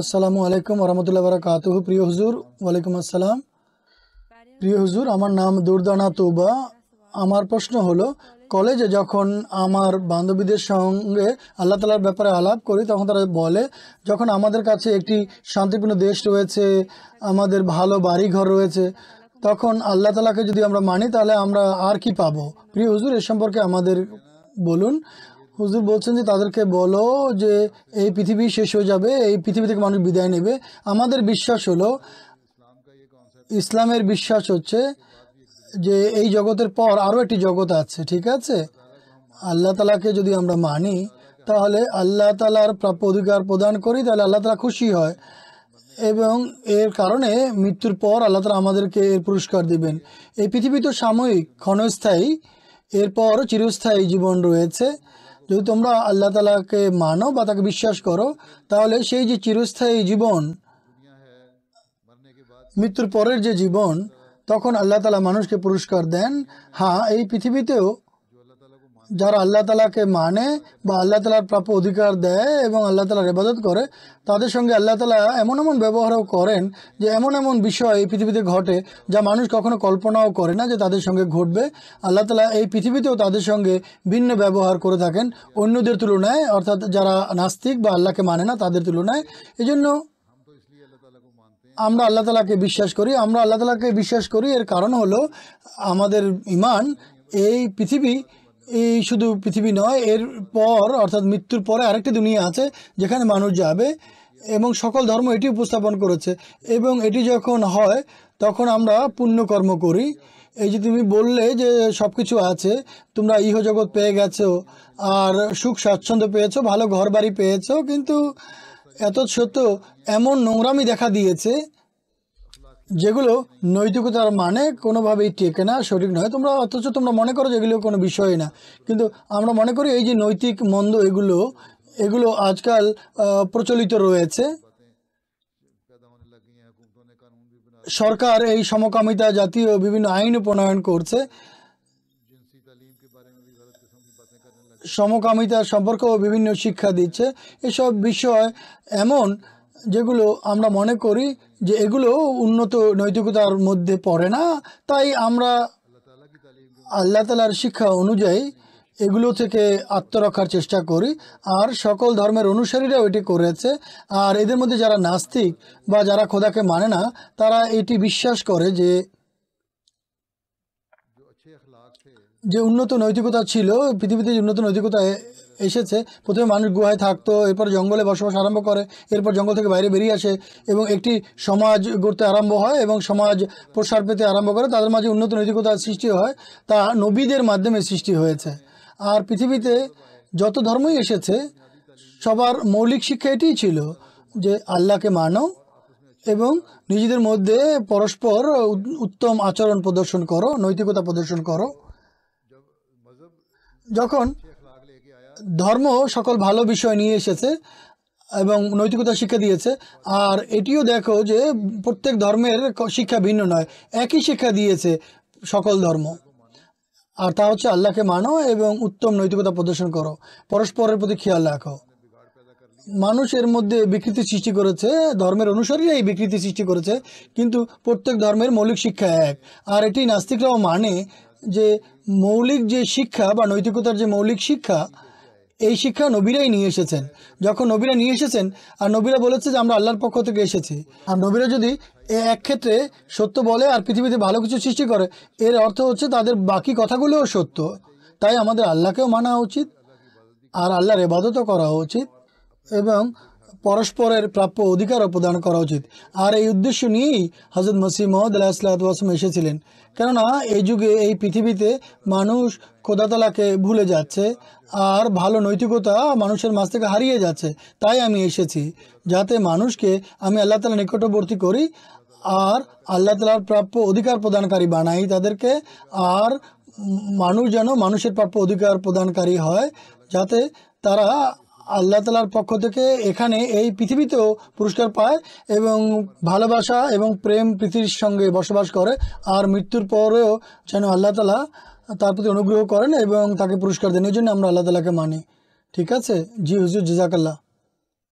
আসসালামু আলাইকুম ওরহামতুল্লাহ বারাকাতুহ প্রিয় হুজুর ওয়ালাইকুম আসসালাম প্রিয় হুজুর আমার নাম দুর্দানা তোবা আমার প্রশ্ন হলো কলেজে যখন আমার বান্ধবীদের সঙ্গে আল্লাহ তালার ব্যাপারে আলাপ করি তখন তারা বলে যখন আমাদের কাছে একটি শান্তিপূর্ণ দেশ রয়েছে আমাদের ভালো বাড়িঘর রয়েছে তখন আল্লাহ তালাকে যদি আমরা মানি তাহলে আমরা আর কি পাবো প্রিয় হুজুর এ সম্পর্কে আমাদের বলুন হুজুর বলছেন যে তাদেরকে বলো যে এই পৃথিবী শেষ হয়ে যাবে এই পৃথিবী থেকে মানুষ বিদায় নেবে আমাদের বিশ্বাস হলো ইসলামের বিশ্বাস হচ্ছে যে এই জগতের পর আরও একটি জগৎ আছে ঠিক আছে আল্লাহ তালাকে যদি আমরা মানি তাহলে আল্লাহ তালার প্রাপ্য অধিকার প্রদান করি তাহলে আল্লাহ তালা খুশি হয় এবং এর কারণে মৃত্যুর পর আল্লাহ তালা আমাদেরকে এর পুরস্কার দিবেন এই পৃথিবী তো সাময়িক ক্ষণস্থায়ী এরপর চিরস্থায়ী জীবন রয়েছে যদি তোমরা আল্লাহ তালাকে মানো বা তাকে বিশ্বাস করো তাহলে সেই যে চিরস্থায়ী জীবন মৃত্যুর পরের যে জীবন তখন আল্লাহ তালা মানুষকে পুরস্কার দেন হ্যাঁ এই পৃথিবীতেও যারা আল্লাহ তালাকে মানে বা আল্লাহ তালার প্রাপ্য অধিকার দেয় এবং আল্লাহ তালার ইবাদত করে তাদের সঙ্গে আল্লাহ তালা এমন এমন ব্যবহারও করেন যে এমন এমন বিষয় এই পৃথিবীতে ঘটে যা মানুষ কখনো কল্পনাও করে না যে তাদের সঙ্গে ঘটবে আল্লাহ তালা এই পৃথিবীতেও তাদের সঙ্গে ভিন্ন ব্যবহার করে থাকেন অন্যদের তুলনায় অর্থাৎ যারা নাস্তিক বা আল্লাহকে মানে না তাদের তুলনায় এই জন্য আমরা আল্লাহ তালাকে বিশ্বাস করি আমরা আল্লাহ তালাকে বিশ্বাস করি এর কারণ হলো আমাদের ইমান এই পৃথিবী এই শুধু পৃথিবী নয় এর পর অর্থাৎ মৃত্যুর পরে আরেকটি দুনিয়া আছে যেখানে মানুষ যাবে এবং সকল ধর্ম এটি উপস্থাপন করেছে এবং এটি যখন হয় তখন আমরা পুণ্যকর্ম করি এই যে তুমি বললে যে সব কিছু আছে তোমরা ইহজগৎ পেয়ে গেছো আর সুখ স্বাচ্ছন্দ্য পেয়েছো ভালো ঘর বাড়ি পেয়েছো কিন্তু এত সত্য এমন নোংরামি দেখা দিয়েছে যেগুলো নৈতিকতার মানে কোনোভাবেই টেকে না সঠিক নয় তোমরা অথচ তোমরা মনে করো যেগুলো কোনো বিষয় না কিন্তু আমরা মনে করি এই যে নৈতিক মন্দ এগুলো এগুলো আজকাল প্রচলিত রয়েছে সরকার এই সমকামিতা জাতীয় বিভিন্ন আইন প্রণয়ন করছে সমকামিতা সম্পর্কেও বিভিন্ন শিক্ষা দিচ্ছে এসব বিষয় এমন যেগুলো আমরা মনে করি যে এগুলো উন্নত নৈতিকতার মধ্যে পড়ে না তাই আমরা আল্লাহ তালার শিক্ষা অনুযায়ী এগুলো থেকে আত্মরক্ষার চেষ্টা করি আর সকল ধর্মের অনুসারীরাও এটি করেছে আর এদের মধ্যে যারা নাস্তিক বা যারা খোদাকে মানে না তারা এটি বিশ্বাস করে যে যে উন্নত নৈতিকতা ছিল পৃথিবীতে যে উন্নত নৈতিকতা এসেছে প্রথমে মানুষ গুহায় থাকতো এরপর জঙ্গলে বসবাস আরম্ভ করে এরপর জঙ্গল থেকে বাইরে বেরিয়ে আসে এবং একটি সমাজ গড়তে আরম্ভ হয় এবং সমাজ প্রসার পেতে আরম্ভ করে তাদের মাঝে উন্নত নৈতিকতার সৃষ্টি হয় তা নবীদের মাধ্যমে সৃষ্টি হয়েছে আর পৃথিবীতে যত ধর্মই এসেছে সবার মৌলিক শিক্ষা এটিই ছিল যে আল্লাহকে মানো এবং নিজেদের মধ্যে পরস্পর উত্তম আচরণ প্রদর্শন করো নৈতিকতা প্রদর্শন করো যখন ধর্ম সকল ভালো বিষয় নিয়ে এসেছে এবং নৈতিকতা শিক্ষা দিয়েছে আর এটিও দেখো যে প্রত্যেক ধর্মের শিক্ষা ভিন্ন নয় একই শিক্ষা দিয়েছে সকল ধর্ম আর তা হচ্ছে আল্লাহকে মানো এবং উত্তম নৈতিকতা প্রদর্শন করো পরস্পরের প্রতি খেয়াল রাখো মানুষের মধ্যে বিকৃতি সৃষ্টি করেছে ধর্মের অনুসারীরা এই বিকৃতি সৃষ্টি করেছে কিন্তু প্রত্যেক ধর্মের মৌলিক শিক্ষা এক আর এটি নাস্তিকরাও মানে যে মৌলিক যে শিক্ষা বা নৈতিকতার যে মৌলিক শিক্ষা এই শিক্ষা নবীরাই নিয়ে এসেছেন যখন নবীরা নিয়ে এসেছেন আর নবীরা বলেছে যে আমরা আল্লাহর পক্ষ থেকে এসেছি আর নবীরা যদি এক ক্ষেত্রে সত্য বলে আর পৃথিবীতে ভালো কিছু সৃষ্টি করে এর অর্থ হচ্ছে তাদের বাকি কথাগুলোও সত্য তাই আমাদের আল্লাহকেও মানা উচিত আর আল্লাহর এবাদতও করা উচিত এবং পরস্পরের প্রাপ্য অধিকারও প্রদান করা উচিত আর এই উদ্দেশ্য নিয়েই হজরত মসিম মহম্মদ আলাহিসাম এসেছিলেন কেননা এই যুগে এই পৃথিবীতে মানুষ খোদাতলাকে ভুলে যাচ্ছে আর ভালো নৈতিকতা মানুষের মাছ থেকে হারিয়ে যাচ্ছে তাই আমি এসেছি যাতে মানুষকে আমি আল্লাহ তালা নিকটবর্তী করি আর আল্লাহ তালার প্রাপ্য অধিকার প্রদানকারী বানাই তাদেরকে আর মানুষ যেন মানুষের প্রাপ্য অধিকার প্রদানকারী হয় যাতে তারা আল্লাহ তালার পক্ষ থেকে এখানে এই পৃথিবীতেও পুরস্কার পায় এবং ভালোবাসা এবং প্রেম পৃথিবীর সঙ্গে বসবাস করে আর মৃত্যুর পরেও যেন আল্লাহ তালা তার প্রতি অনুগ্রহ করেন এবং তাকে পুরস্কার দেন এই জন্য আমরা আল্লাহ তালাকে মানি ঠিক আছে জি হুজুর জিজাকাল্লাহ